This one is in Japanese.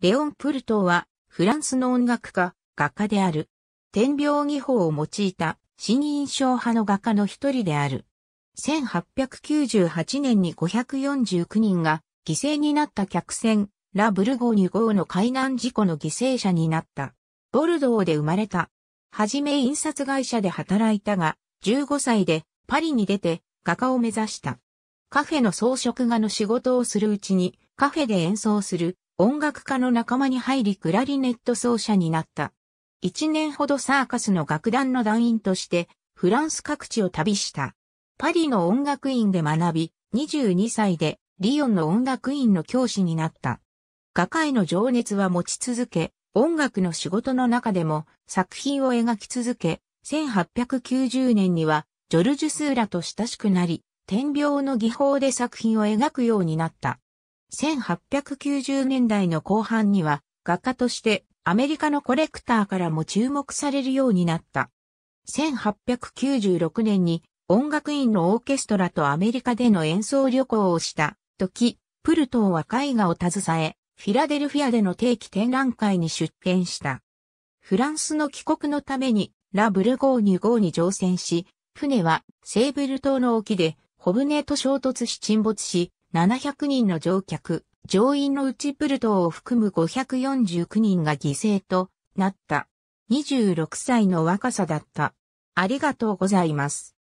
レオン・プルトーは、フランスの音楽家、画家である。天描技法を用いた、新印象派の画家の一人である。1898年に549人が犠牲になった客船、ラ・ブルゴーニュ号の海難事故の犠牲者になった。ボルドーで生まれた。はじめ印刷会社で働いたが、15歳でパリに出て画家を目指した。カフェの装飾画の仕事をするうちにカフェで演奏する音楽家の仲間に入りクラリネット奏者になった。一年ほどサーカスの楽団の団員として、フランス各地を旅した。パリの音楽院で学び、22歳でリヨンの音楽院の教師になった。画家への情熱は持ち続け、音楽の仕事の中でも作品を描き続け、1890年にはジョルジュ・スーラと親しくなり、天描の技法で作品を描くようになった。1890年代の後半には画家としてアメリカのコレクターからも注目されるようになった。1896年に音楽院のオーケストラとアメリカでの演奏旅行をした時、プルトーは絵画を携え、フィラデルフィアでの定期展覧会に出展した。フランスの帰国のためにラ・ブルゴーニュ号に乗船し、船はセーブル島の沖で小舟と衝突し沈没し、700人の乗客、乗員のうちプルトを含む549人が犠牲となった。26歳の若さだった。ありがとうございます。